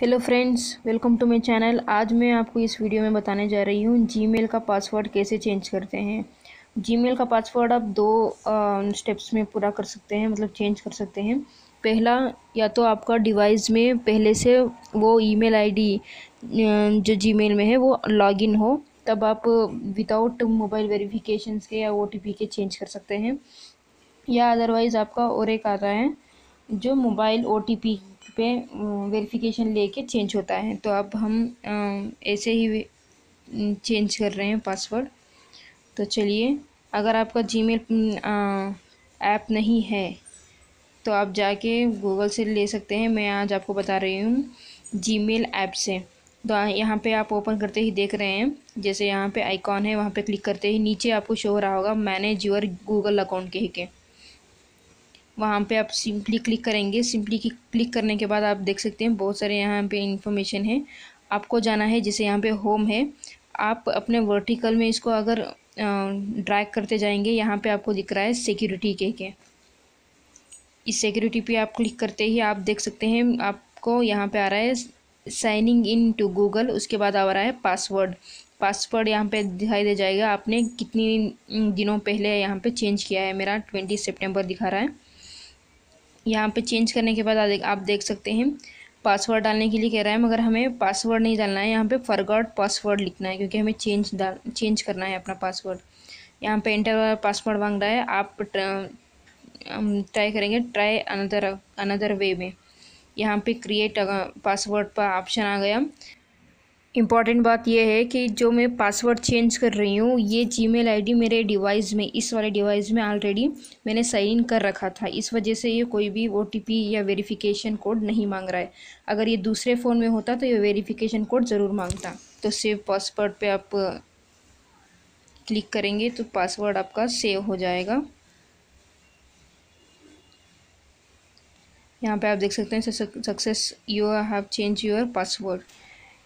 hello friends welcome to my channel आज मैं आपको इस वीडियो में बताने जा रही हूँ जीमेल का पासवर्ड कैसे चेंज करते हैं जीमेल का पासवर्ड आप दो स्टेप्स में पूरा कर सकते हैं मतलब चेंज कर सकते हैं पहला या तो आपका डिवाइस में पहले से वो ईमेल आईडी जो जीमेल में है वो लॉगिन हो तब आप विदाउट मोबाइल वेरीफिकेशन के या ओ के चेंज कर सकते हैं या अदरवाइज़ आपका और एक आता है जो मोबाइल ओ पे वेरिफिकेशन लेके चेंज होता है तो अब हम ऐसे ही चेंज कर रहे हैं पासवर्ड तो चलिए अगर आपका जीमेल ऐप नहीं है तो आप जाके गूगल से ले सकते हैं मैं आज आपको बता रही हूँ जीमेल ऐप से तो यहाँ पे आप ओपन करते ही देख रहे हैं जैसे यहाँ पे आइकॉन है वहाँ पे क्लिक करते ही नीचे आपको शो हो रहा होगा मैनेज योर गूगल अकाउंट के ही के वहाँ पे आप सिंपली क्लिक करेंगे सिंपली क्लिक करने के बाद आप देख सकते हैं बहुत सारे यहाँ पे इंफॉर्मेशन है आपको जाना है जैसे यहाँ पे होम है आप अपने वर्टिकल में इसको अगर ड्रैग करते जाएंगे यहाँ पे आपको दिख रहा है सिक्योरिटी के के इस सिक्योरिटी पे आप क्लिक करते ही आप देख सकते हैं आपको यहाँ पर आ रहा है साइनिंग इन टू गूगल उसके बाद आ रहा है पासवर्ड पासवर्ड यहाँ पे दिखाई दे जाएगा आपने कितनी दिनों पहले यहाँ पे चेंज किया है मेरा ट्वेंटी सितंबर दिखा रहा है यहाँ पे चेंज करने के बाद आप देख सकते हैं पासवर्ड डालने के लिए कह रहा है मगर हमें पासवर्ड नहीं डालना है यहाँ पे फॉरगॉट पासवर्ड लिखना है क्योंकि हमें चेंज डाल चेंज करना है अपना पासवर्ड यहाँ पे इंटर वाला पासवर्ड मांग रहा है आप ट्राई करेंगे ट्राई अनदर अनदर वे में यहाँ पे क्रिएट पासवर्ड पर ऑप्शन आ गया इम्पॉर्टेंट बात यह है कि जो मैं पासवर्ड चेंज कर रही हूँ ये जी मेल मेरे डिवाइस में इस वाले डिवाइस में ऑलरेडी मैंने साइन इन कर रखा था इस वजह से ये कोई भी ओ या वेरिफिकेशन कोड नहीं मांग रहा है अगर ये दूसरे फ़ोन में होता तो ये वेरिफिकेशन कोड ज़रूर मांगता तो सेव पासवर्ड पे आप क्लिक करेंगे तो पासवर्ड आपका सेव हो जाएगा यहाँ पे आप देख सकते हैं success you have change your password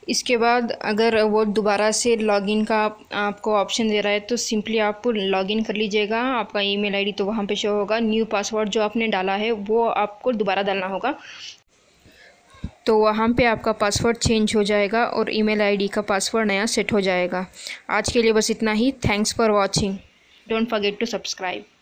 इसके बाद अगर वो दोबारा से लॉगिन का आप, आपको ऑप्शन दे रहा है तो सिंपली आप लॉगिन कर लीजिएगा आपका ईमेल आईडी तो वहाँ पे शो होगा न्यू पासवर्ड जो आपने डाला है वो आपको दोबारा डालना होगा तो वहाँ पे आपका पासवर्ड चेंज हो जाएगा और ईमेल आईडी का पासवर्ड नया सेट हो जाएगा आज के लिए बस इतना ही thanks for watching don't forget to subscribe